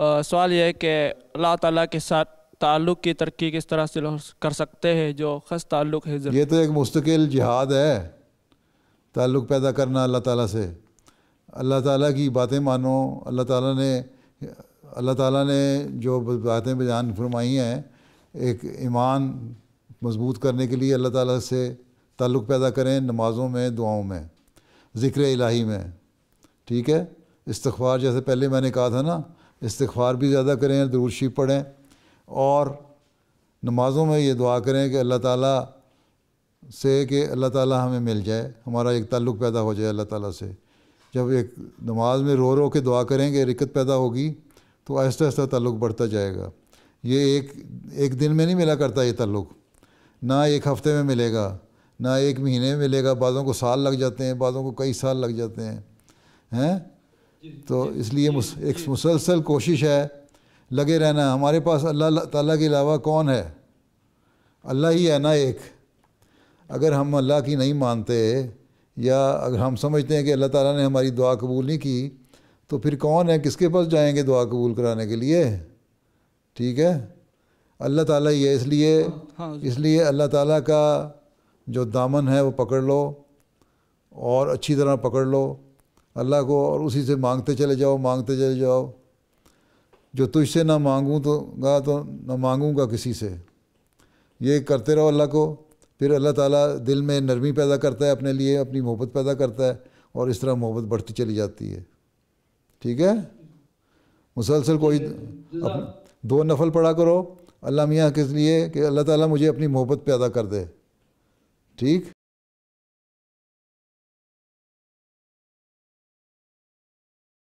सवाल यह है कि अल्लाह ताला के साथ ताल्लुक़ की तरक्की किस तरह से कर सकते हैं जो खस ताल्लुक़ है ये तो एक मुस्तकिल जिहाद है ताल्लुक़ पैदा करना अल्लाह ताला से अल्लाह ताला की बातें मानो अल्लाह ताला ने अल्लाह ताला ने जो बातें बयान फरमाई हैं एक ईमान मजबूत करने के लिए अल्लाह ताला से ताल्लुक़ पैदा करें नमाज़ों में दुआओं में ज़िक्र इलाही में ठीक है इस्तफार जैसे पहले मैंने कहा था ना इस्तार भी ज़्यादा करें दुरुशी पढ़ें और नमाज़ों में ये दुआ करें कि अल्लाह ताला से कि अल्लाह ताला हमें मिल जाए हमारा एक ताल्लुक़ पैदा हो जाए अल्लाह ताला से जब एक नमाज में रो रो के दुआ करेंगे रिक्कत पैदा होगी तो आहिस्ता आहिस्ता ताल्लुक़ बढ़ता जाएगा ये एक एक दिन में नहीं मिला करता ये ताल्लुक़ ना एक हफ़्ते में मिलेगा ना एक महीने में मिलेगा बाज़ों को साल लग जाते हैं बाज़ों को कई साल लग जाते हैं हैं तो इसलिए मुस, एक मुसलसल कोशिश है लगे रहना हमारे पास अल्लाह ताला के अलावा कौन है अल्लाह ही है ना एक अगर हम अल्लाह की नहीं मानते या अगर हम समझते हैं कि अल्लाह ताला ने हमारी दुआ कबूल नहीं की तो फिर कौन है किसके पास जाएंगे दुआ कबूल कराने के लिए ठीक है अल्लाह ताला ही है इसलिए हाँ, हाँ, इसलिए अल्लाह ताला का जो दामन है वो पकड़ लो और अच्छी तरह पकड़ लो अल्लाह को और उसी से मांगते चले जाओ मांगते चले जाओ जो तुझसे ना मांगूँ तो गा तो ना मांगूँगा किसी से ये करते रहो अल्लाह को फिर अल्लाह ताला दिल में नरमी पैदा करता है अपने लिए अपनी मोहब्बत पैदा करता है और इस तरह मोहब्बत बढ़ती चली जाती है ठीक है मुसलसल कोई दो नफल पढ़ा करो अल्लाह मियाँ किस लिए कि अल्लाह ताला मुझे अपनी मोहब्बत पैदा कर दे ठीक